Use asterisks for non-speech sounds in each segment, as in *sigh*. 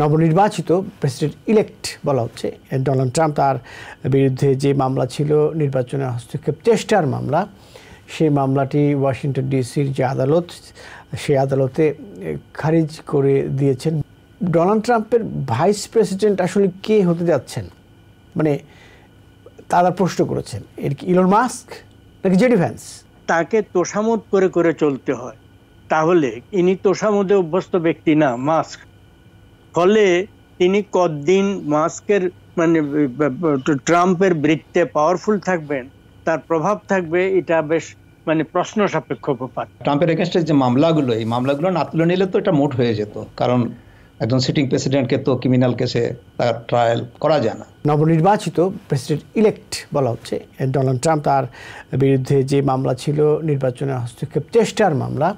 নবনির্বাচিত president elect বলা হচ্ছে ডোনাল্ড ট্রাম্প তার বিরুদ্ধে যে মামলা ছিল নির্বাচনের হস্তক্ষেপ চেষ্টার মামলা সেই মামলাটি ওয়াশিংটন ডিসির যে আদালত সেই আদালতে খারিজ করে দিয়েছেন ডোনাল্ড ট্রাম্পের ভাইস প্রেসিডেন্ট আসলে কে হতে যাচ্ছেন মানে তারা প্রশ্ন করেছেন এর কি ইলন মাস্ক নাকি জেডি ভ্যান্স তাকে তোষামত করে করে চলতে হয় তাহলে ইনি তোষামদে অভ্যস্ত ব্যক্তি না মাস্ক ফলে তিনি কদিন মাস্কের মানে ট্রাম্পের বৃত্তে পাওয়ারফুল থাকবেন তার প্রভাব থাকবে এটা বেশ মানে প্রশ্ন সাপেক্ষ ব্যাপার ট্রাম্পের এগেনস্টে যে মামলাগুলো এই মামলাগুলো না তুলে নিলে তো এটা মোট হয়ে যেত কারণ একজন সিটিং প্রেসিডেন্টকে তো ক্রিমিনাল কেসে তার ট্রায়াল করা যায় না নবনির্বাচিত প্রেসিডেন্ট ইলেক্ট বলা হচ্ছে ডোনাল্ড ট্রাম্প তার বিরুদ্ধে যে মামলা ছিল নির্বাচনে হস্তক্ষেপ চেষ্টার মামলা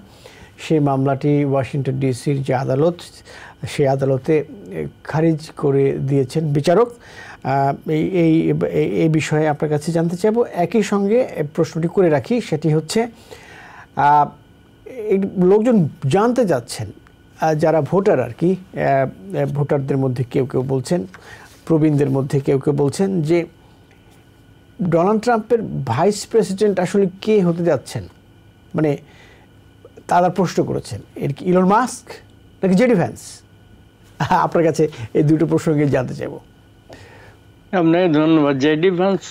সেই মামলাটি ওয়াশিংটন ডিসির যে আদালত সেই আদালতে খারিজ করে দিয়েছেন বিচারক এই এই বিষয়ে আপনার কাছে জানতে চাইব একই সঙ্গে প্রশ্নটি করে রাখি সেটি হচ্ছে লোকজন জানতে যাচ্ছেন যারা ভোটার আর কি ভোটারদের মধ্যে কেউ কেউ বলছেন প্রবীণদের মধ্যে কেউ কেউ বলছেন যে ডোনাল্ড ট্রাম্পের ভাইস প্রেসিডেন্ট আসলে কে হতে যাচ্ছেন মানে তারা প্রশ্ন করেছেন এর কি ইলন মাস্ক নাকি জেডি ভ্যান্স *laughs* আপনার কাছে এই দুটো প্রসঙ্গে জানতে চাইব আপনাকে ধন্যবাদ জেডি ভ্যান্স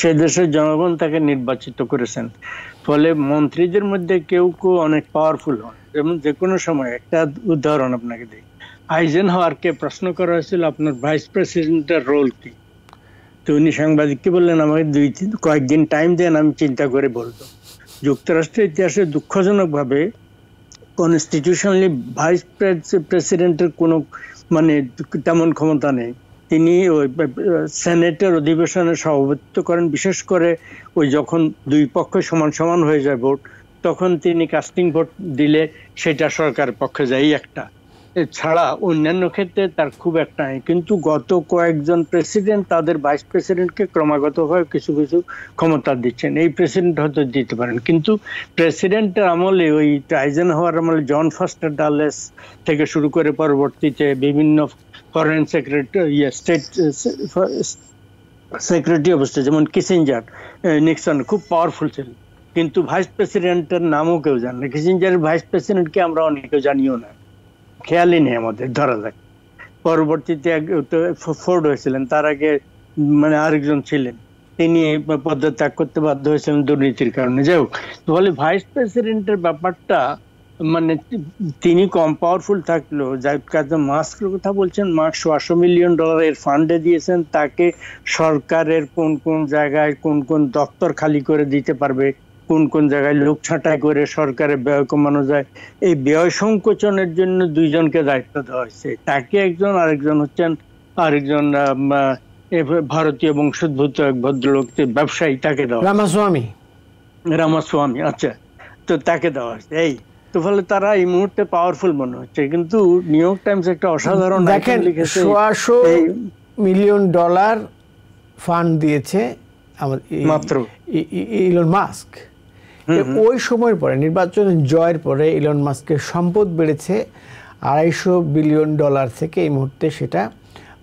সে দেশের জনগণ তাকে নির্বাচিত করেছেন ফলে মন্ত্রীদের মধ্যে কেউ কেউ অনেক পাওয়ারফুল হন যেমন যে কোনো সময় একটা উদাহরণ আপনাকে দিই আইজেন হওয়ারকে প্রশ্ন করা হয়েছিল আপনার ভাইস প্রেসিডেন্টের রোল কি তো উনি সাংবাদিককে বললেন আমাকে দুই কয়েকদিন টাইম দেন আমি চিন্তা করে বলবো যুক্তরাষ্ট্রের ইতিহাসে দুঃখজনকভাবে কনস্টিটিউশনালি ভাইস প্রেসিডেন্টের কোনো মানে তেমন ক্ষমতা নেই তিনি ওই সেনেটের অধিবেশনে সভাপতিত্ব করেন বিশেষ করে ওই যখন দুই পক্ষ সমান সমান হয়ে যায় ভোট তখন তিনি কাস্টিং ভোট দিলে সেটা সরকার পক্ষে যায় একটা ছাড়া অন্যান্য ক্ষেত্রে তার খুব একটা নেই কিন্তু গত কয়েকজন প্রেসিডেন্ট তাদের ভাইস প্রেসিডেন্টকে ক্রমাগতভাবে কিছু কিছু ক্ষমতা দিচ্ছেন এই প্রেসিডেন্ট হয়তো দিতে পারেন কিন্তু প্রেসিডেন্টের আমলে ওই ট্রাইজেন হওয়ার আমলে জন ফার্স্টার ডালেস থেকে শুরু করে পরবর্তীতে বিভিন্ন ফরেন সেক্রেটারি ইয়ে স্টেট সেক্রেটারি অবস্থা যেমন কিসেঞ্জার নিক্সন খুব পাওয়ারফুল ছিলেন কিন্তু ভাইস প্রেসিডেন্টের নামও কেউ জানে না ভাইস প্রেসিডেন্টকে আমরা অনেকেও জানিও না খেয়ালই নেই আমাদের ধরা যাক পরবর্তীতে ফোর্ড হয়েছিলেন তার আগে মানে আরেকজন ছিলেন তিনি পদত্যাগ করতে বাধ্য হয়েছিলেন দুর্নীতির কারণে যাই হোক বলে ভাইস প্রেসিডেন্টের ব্যাপারটা মানে তিনি কম পাওয়ারফুল থাকলেও যার কাজম মাস্কের কথা বলছেন মাস্ক সোয়াশো মিলিয়ন ডলারের ফান্ডে দিয়েছেন তাকে সরকারের কোন কোন জায়গায় কোন কোন দপ্তর খালি করে দিতে পারবে কোন কোন জায়গায় লোক ছাঁটাই করে সরকারের ব্যয় কমানো যায় এই ব্যয় সংকোচনের জন্য দুইজনকে দায়িত্ব দেওয়া হয়েছে তাকে একজন আরেকজন হচ্ছেন আরেকজন ভারতীয় বংশোদ্ভূত এক ভদ্রলোক ব্যবসায়ী তাকে দেওয়া রামাস্বামী রামাস্বামী আচ্ছা তো তাকে দেওয়া হয়েছে এই তো ফলে তারা এই মুহূর্তে পাওয়ারফুল মনে হচ্ছে কিন্তু নিউ ইয়র্ক টাইমস একটা অসাধারণ দেখেন সোয়াশো মিলিয়ন ডলার ফান্ড দিয়েছে আমাদের মাত্র ইলন মাস্ক ওই সময়ের পরে নির্বাচন জয়ের পরে ইলন মাস্কের সম্পদ বেড়েছে আড়াইশো বিলিয়ন ডলার থেকে এই মুহূর্তে সেটা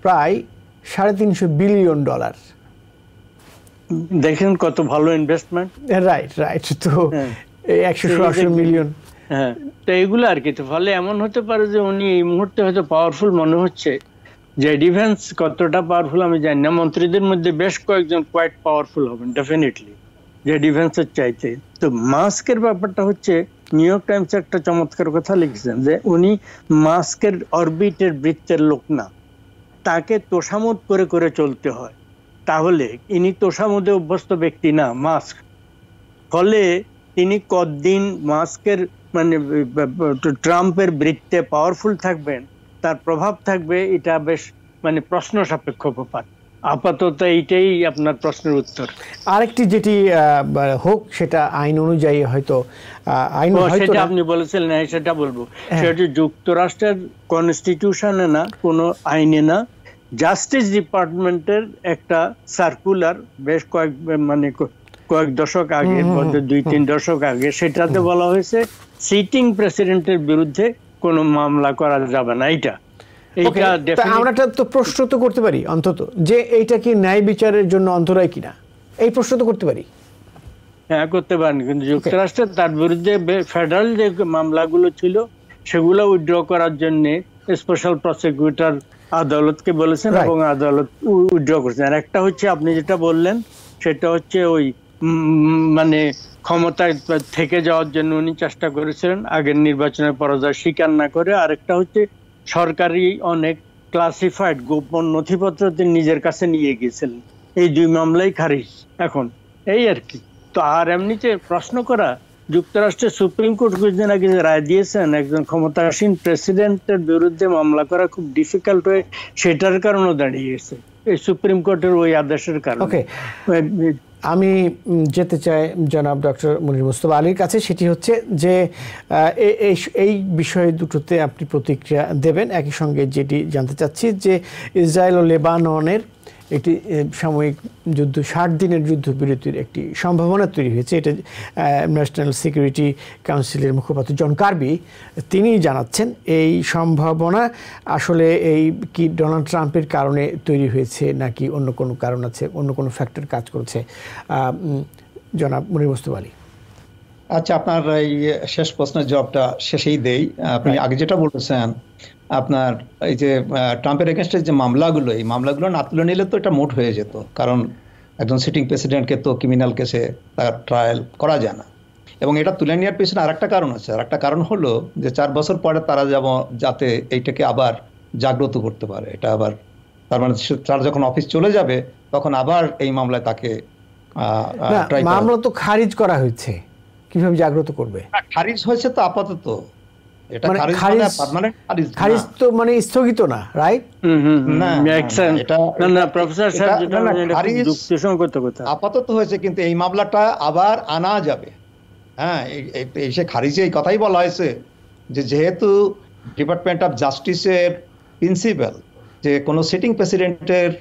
প্রায় সাড়ে তিনশো বিলিয়ন ডলার দেখেন কত ভালো ইনভেস্টমেন্ট রাইট রাইট তো হ্যাঁ। একশো ষোলোশো মিলিয়ন হ্যাঁ তো এগুলো আর কি তো ফলে এমন হতে পারে যে উনি এই মুহূর্তে হয়তো পাওয়ারফুল মনে হচ্ছে যে ডিফেন্স কতটা পাওয়ারফুল আমি জানি না মন্ত্রীদের মধ্যে বেশ কয়েকজন কোয়াইট পাওয়ারফুল হবেন ডেফিনেটলি যে ডিফেন্সের চাইতে তো মাস্কের ব্যাপারটা হচ্ছে নিউ ইয়র্ক টাইমস একটা চমৎকার কথা লিখেছেন যে উনি মাস্কের অরবিটের বৃত্তের লোক না তাকে তোষামোদ করে করে চলতে হয় তাহলে ইনি তোষামোদে অভ্যস্ত ব্যক্তি না মাস্ক ফলে তিনি কদিন মাস্কের মানে ট্রাম্পের বৃত্তে পাওয়ারফুল থাকবেন তার প্রভাব থাকবে এটা বেশ মানে প্রশ্ন সাপেক্ষ ব্যাপার আপাতত এইটাই আপনার প্রশ্নের উত্তর আরেকটি যেটি হোক সেটা আইন অনুযায়ী হয়তো আইন সেটা আপনি বলেছিলেন হ্যাঁ, সেটা বলবো হ্যাঁ। সেটা যুক্তরাষ্ট্রের কনস্টিটিউশনে না কোনো আইনে না জাস্টিস ডিপার্টমেন্টের একটা সার্কুলার বেশ কয়েক মানে কয়েক দশক আগে দুই তিন দশক আগে সেটাতে বলা হয়েছে সিটিং প্রেসিডেন্টের বিরুদ্ধে কোনো মামলা করা যাবে না এটা আমরা তো প্রশ্ন তো করতে পারি অন্তত যে এইটা কি ন্যায় বিচারের জন্য অন্তরায় কিনা এই প্রশ্ন তো করতে পারি হ্যাঁ করতে পারেন কিন্তু যুক্তরাষ্ট্রে তার বিরুদ্ধে ফেডারেল যে মামলাগুলো ছিল সেগুলো উইথড্র করার জন্য স্পেশাল প্রসিকিউটর আদালতকে বলেছেন এবং আদালত উইথড্র করেছেন একটা হচ্ছে আপনি যেটা বললেন সেটা হচ্ছে ওই মানে ক্ষমতায় থেকে যাওয়ার জন্য উনি চেষ্টা করেছিলেন আগের নির্বাচনে পরাজয় স্বীকার না করে আরেকটা হচ্ছে সরকারি অনেক ক্লাসিফাইড গোপন নথিপত্র তিনি নিজের কাছে নিয়ে গেছেন এই দুই মামলাই খারিজ এখন এই আর কি তো আর এমনিতে প্রশ্ন করা যুক্তরাষ্ট্রের সুপ্রিম কোর্ট কিছুদিন আগে যে রায় দিয়েছেন একজন ক্ষমতাসীন প্রেসিডেন্টের বিরুদ্ধে মামলা করা খুব ডিফিকাল্ট হয়ে সেটার কারণেও দাঁড়িয়েছে এই সুপ্রিম কোর্টের ওই আদেশের কারণে আমি যেতে চাই জনাব ডক্টর মনির মুস্তফা আলীর কাছে সেটি হচ্ছে যে এই বিষয় দুটোতে আপনি প্রতিক্রিয়া দেবেন একই সঙ্গে যেটি জানতে চাচ্ছি যে ইসরায়েল ও লেবাননের একটি সাময়িক যুদ্ধ ষাট দিনের যুদ্ধবিরতির একটি সম্ভাবনা তৈরি হয়েছে এটা ন্যাশনাল সিকিউরিটি কাউন্সিলের মুখপাত্র জন কার্বি তিনি জানাচ্ছেন এই সম্ভাবনা আসলে এই কি ডোনাল্ড ট্রাম্পের কারণে তৈরি হয়েছে নাকি অন্য কোনো কারণ আছে অন্য কোনো ফ্যাক্টর কাজ করছে জনাব মনির মুস্তফ আলী আচ্ছা আপনার এই শেষ প্রশ্নের জবটা শেষেই দেই আপনি আগে যেটা বলেছেন আপনার এই যে ট্রাম্পের এগেনস্টের যে মামলাগুলো এই মামলাগুলো না তুলে নিলে তো এটা মোট হয়ে যেত কারণ একজন সিটিং প্রেসিডেন্টকে তো ক্রিমিনাল কেসে তার ট্রায়াল করা যায় না এবং এটা তুলে নেওয়ার পিছনে আর একটা কারণ আছে আর একটা কারণ হলো যে চার বছর পরে তারা যাব যাতে এইটাকে আবার জাগ্রত করতে পারে এটা আবার তার মানে তার যখন অফিস চলে যাবে তখন আবার এই মামলায় তাকে মামলা তো খারিজ করা হয়েছে কিভাবে জাগ্রত করবে খারিজ হয়েছে তো আপাতত হয়েছে কিন্তু এই মামলাটা আবার আনা যাবে হ্যাঁ এই কথাই বলা হয়েছে যে যেহেতু ডিপার্টমেন্ট অফ এর প্রিন্সিপাল যে কোনো সিটিং প্রেসিডেন্টের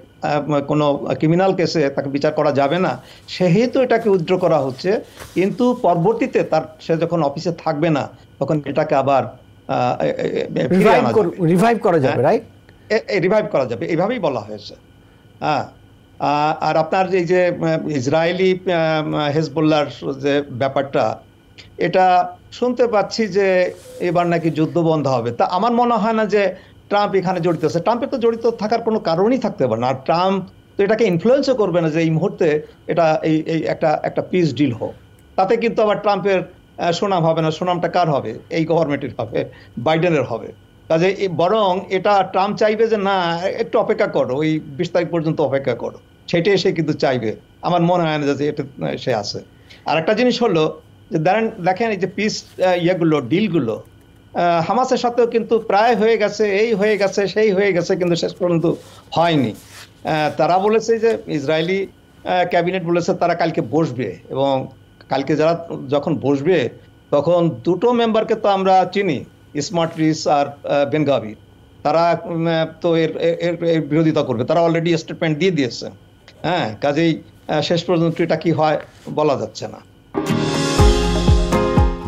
কোনো ক্রিমিনাল কেসে তাকে বিচার করা যাবে না সেহেতু এটাকে উইথড্র করা হচ্ছে কিন্তু পরবর্তীতে তার সে যখন অফিসে থাকবে না তখন এটাকে আবার রিভাইভ করা যাবে রাইট হ্যাঁ। রিভাইভ করা যাবে এইভাবেই বলা হয়েছে হ্যাঁ আর আপনার এই যে ইসরায়েলি হেজবুল্লার যে ব্যাপারটা এটা শুনতে পাচ্ছি যে এবার নাকি যুদ্ধ বন্ধ হবে তা আমার মনে হয় না যে ট্রাম্প এখানে জড়িত আছে ট্রাম্পের তো জড়িত থাকার কোনো কারণই থাকতে পারে না আর ট্রাম্প তো এটাকে ইনফ্লুয়েন্সও করবে না যে এই মুহূর্তে এটা এই এই একটা একটা পিস ডিল হোক তাতে কিন্তু আবার ট্রাম্পের সুনাম হবে না সুনামটা কার হবে এই গভর্নমেন্টের হবে বাইডেনের হবে কাজে বরং এটা ট্রাম্প চাইবে যে না একটু অপেক্ষা করো ওই বিশ তারিখ পর্যন্ত অপেক্ষা করো সেটাই সে কিন্তু চাইবে আমার মনে হয় না যে এটা সে আছে আর একটা জিনিস হলো যে দেখেন দেখেন এই যে পিস ইয়েগুলো ডিলগুলো হামাসের সাথেও কিন্তু প্রায় হয়ে গেছে এই হয়ে গেছে সেই হয়ে গেছে কিন্তু শেষ পর্যন্ত হয়নি তারা বলেছে যে ইসরায়েলি ক্যাবিনেট বলেছে তারা কালকে বসবে এবং কালকে যারা যখন বসবে তখন দুটো মেম্বারকে তো আমরা চিনি স্মার্ট রিস আর বেঙ্গাবি তারা তো এর এর বিরোধিতা করবে তারা অলরেডি স্টেটমেন্ট দিয়ে দিয়েছে হ্যাঁ কাজেই শেষ পর্যন্ত এটা কি হয় বলা যাচ্ছে না